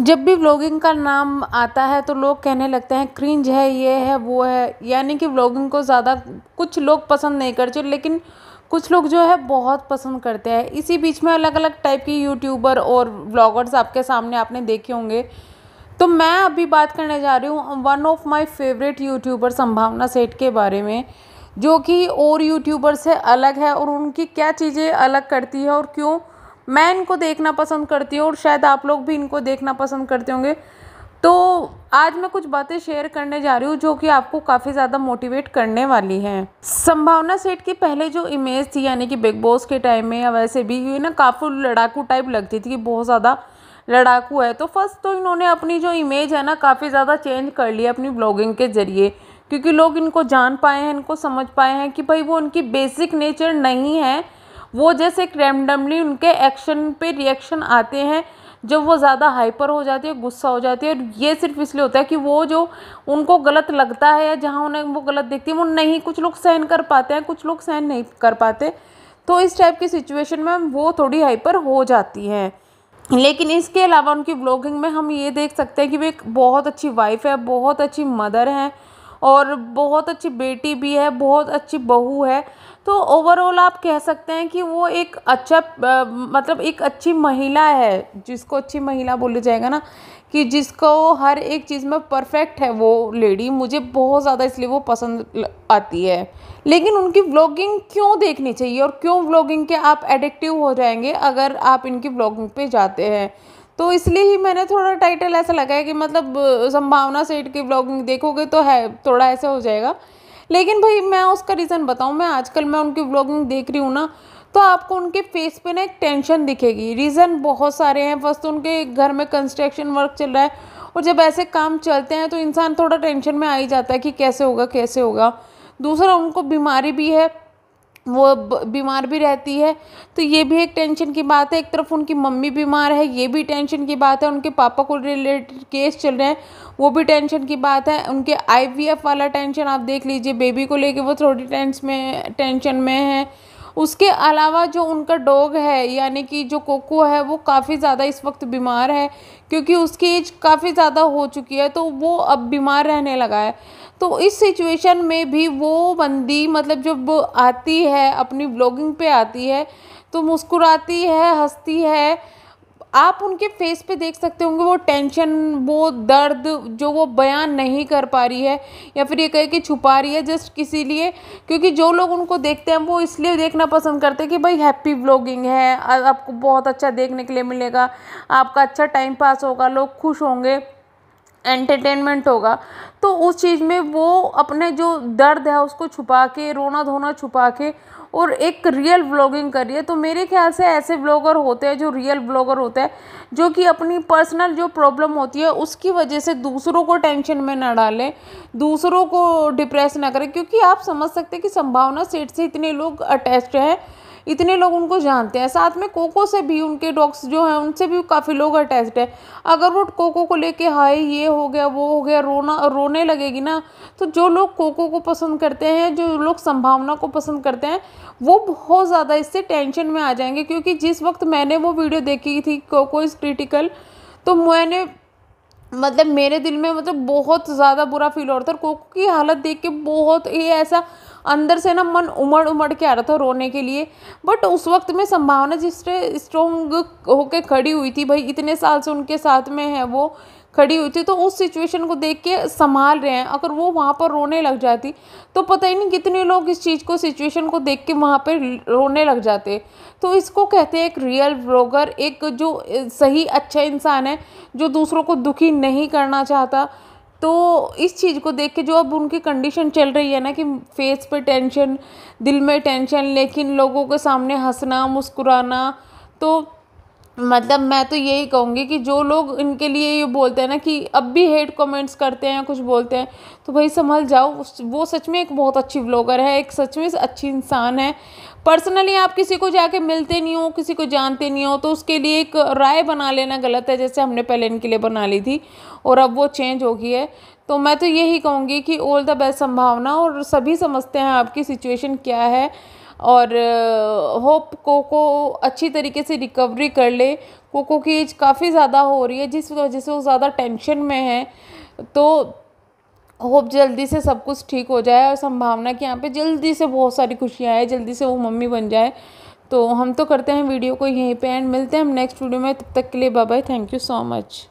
जब भी व्लॉगिंग का नाम आता है तो लोग कहने लगते हैं क्रिंज है ये है वो है यानी कि व्लॉगिंग को ज़्यादा कुछ लोग पसंद नहीं करते लेकिन कुछ लोग जो है बहुत पसंद करते हैं इसी बीच में अलग अलग टाइप के यूट्यूबर और व्लॉगर्स आपके सामने आपने देखे होंगे तो मैं अभी बात करने जा रही हूँ one of my favourite YouTuber Sambhavna Seth के बारे में जो कि और यूट्यूबर से अलग है और उनकी क्या चीज़ें अलग करती है और क्यों मैं इनको देखना पसंद करती हूँ और शायद आप लोग भी इनको देखना पसंद करते होंगे तो आज मैं कुछ बातें शेयर करने जा रही हूँ जो कि आपको काफ़ी ज़्यादा मोटिवेट करने वाली हैं संभावना सेठ की पहले जो इमेज थी यानी कि बिग बॉस के टाइम में या वैसे भी ये ना काफ़ी लड़ाकू टाइप लगती थी कि बहुत ज़्यादा लड़ाकू है तो फर्स्ट तो इन्होंने अपनी जो इमेज है ना काफ़ी ज़्यादा चेंज कर लिया अपनी ब्लॉगिंग के ज़रिए क्योंकि लोग इनको जान पाए हैं इनको समझ पाए हैं कि भाई वो उनकी बेसिक नेचर नहीं है वो जैसे एक रैंडमली उनके एक्शन पे रिएक्शन आते हैं जब वो ज़्यादा हाइपर हो जाती है गुस्सा हो जाती है और ये सिर्फ इसलिए होता है कि वो जो उनको गलत लगता है या जहाँ उन्हें वो गलत दिखती है वो नहीं कुछ लोग सहन कर पाते हैं कुछ लोग सहन नहीं कर पाते तो इस टाइप की सिचुएशन में वो थोड़ी हाइपर हो जाती हैं लेकिन इसके अलावा उनकी ब्लॉगिंग में हम ये देख सकते हैं कि वे एक बहुत अच्छी वाइफ है बहुत अच्छी मदर हैं और बहुत अच्छी बेटी भी है बहुत अच्छी बहू है तो ओवरऑल आप कह सकते हैं कि वो एक अच्छा मतलब एक अच्छी महिला है जिसको अच्छी महिला बोली जाएगा ना कि जिसको हर एक चीज़ में परफेक्ट है वो लेडी मुझे बहुत ज़्यादा इसलिए वो पसंद आती है लेकिन उनकी व्लॉगिंग क्यों देखनी चाहिए और क्यों व्लॉगिंग के आप एडिक्टिव हो जाएंगे अगर आप इनकी व्लॉगिंग पे जाते हैं तो इसलिए ही मैंने थोड़ा टाइटल ऐसा लगाया कि मतलब संभावना सेठ की ब्लॉगिंग देखोगे तो है थोड़ा ऐसा हो जाएगा लेकिन भाई मैं उसका रीज़न बताऊँ मैं आजकल मैं उनकी ब्लॉगिंग देख रही हूँ ना तो आपको उनके फेस पे ना एक टेंशन दिखेगी रीज़न बहुत सारे हैं फर्स्ट तो उनके घर में कंस्ट्रक्शन वर्क चल रहा है और जब ऐसे काम चलते हैं तो इंसान थोड़ा टेंशन में आ ही जाता है कि कैसे होगा कैसे होगा दूसरा उनको बीमारी भी है वो बीमार भी रहती है तो ये भी एक टेंशन की बात है एक तरफ उनकी मम्मी बीमार है ये भी टेंशन की बात है उनके पापा को रिलेटेड केस चल रहे हैं वो भी टेंशन की बात है उनके आईवीएफ वाला टेंशन आप देख लीजिए बेबी को लेके वो थोड़ी टेंस में टेंशन में है उसके अलावा जो उनका डॉग है यानी कि जो कोको है वो काफ़ी ज़्यादा इस वक्त बीमार है क्योंकि उसकी एज काफ़ी ज़्यादा हो चुकी है तो वो अब बीमार रहने लगा है तो इस सिचुएशन में भी वो बंदी मतलब जब आती है अपनी ब्लॉगिंग पे आती है तो मुस्कुराती है हंसती है आप उनके फेस पे देख सकते होंगे वो टेंशन वो दर्द जो वो बयान नहीं कर पा रही है या फिर ये कहे कि छुपा रही है जस्ट किसी लिए क्योंकि जो लोग उनको देखते हैं वो इसलिए देखना पसंद करते हैं कि भाई हैप्पी ब्लॉगिंग है आपको बहुत अच्छा देखने के लिए मिलेगा आपका अच्छा टाइम पास होगा लोग खुश होंगे एंटरटेनमेंट होगा तो उस चीज़ में वो अपने जो दर्द है उसको छुपा के रोना धोना छुपा के और एक रियल व्लॉगिंग कर रही है तो मेरे ख्याल से ऐसे ब्लॉगर होते हैं जो रियल ब्लॉगर होते हैं जो कि अपनी पर्सनल जो प्रॉब्लम होती है उसकी वजह से दूसरों को टेंशन में ना डालें दूसरों को डिप्रेस ना करें क्योंकि आप समझ सकते हैं कि संभावना सेठ से इतने लोग अटैच हैं इतने लोग उनको जानते हैं साथ में कोको से भी उनके डॉग्स जो हैं उनसे भी काफ़ी लोग अटैच्ड है अगर वो कोको को लेके हाय ये हो गया वो हो गया रोना रोने लगेगी ना तो जो लोग कोको को पसंद करते हैं जो लोग संभावना को पसंद करते हैं वो बहुत ज़्यादा इससे टेंशन में आ जाएंगे क्योंकि जिस वक्त मैंने वो वीडियो देखी थी कोको इज़ क्रिटिकल तो मैंने मतलब मेरे दिल में मतलब बहुत ज़्यादा बुरा फील हो रहा था और कोको की हालत देख के बहुत ही ऐसा अंदर से ना मन उमड़ उमड़ के आ रहा था रोने के लिए बट उस वक्त में संभावना जिससे स्ट्रोंग होके खड़ी हुई थी भाई इतने साल से उनके साथ में है वो खड़ी हुई थी तो उस सिचुएशन को देख के संभाल रहे हैं अगर वो वहाँ पर रोने लग जाती तो पता ही नहीं कितने लोग इस चीज़ को सिचुएशन को देख के वहाँ पर रोने लग जाते तो इसको कहते हैं एक रियल ब्लॉगर एक जो सही अच्छा इंसान है जो दूसरों को दुखी नहीं करना चाहता तो इस चीज़ को देख के जो अब उनकी कंडीशन चल रही है ना कि फेस पे टेंशन दिल में टेंशन लेकिन लोगों के सामने हंसना मुस्कुराना तो मतलब मैं तो यही कहूँगी कि जो लोग इनके लिए ये बोलते हैं ना कि अब भी हेट कमेंट्स करते हैं कुछ बोलते हैं तो भाई संभल जाओ वो सच में एक बहुत अच्छी ब्लॉगर है एक सच में अच्छी इंसान है पर्सनली आप किसी को जाके मिलते नहीं हो किसी को जानते नहीं हो तो उसके लिए एक राय बना लेना गलत है जैसे हमने पहले इनके लिए बना ली थी और अब वो चेंज हो गई है तो मैं तो यही कहूँगी कि ऑल द बेस्ट संभावना और सभी समझते हैं आपकी सिचुएशन क्या है और होप कोको अच्छी तरीके से रिकवरी कर ले कोको की एज काफ़ी ज़्यादा हो रही है जिस वजह से वो ज़्यादा टेंशन में है तो होप जल्दी से सब कुछ ठीक हो जाए और संभावना कि यहाँ पे जल्दी से बहुत सारी खुशियाँ आए जल्दी से वो मम्मी बन जाए तो हम तो करते हैं वीडियो को यहीं पे एंड मिलते हैं हम नेक्स्ट वीडियो में तब तक के लिए bye bye thank you so much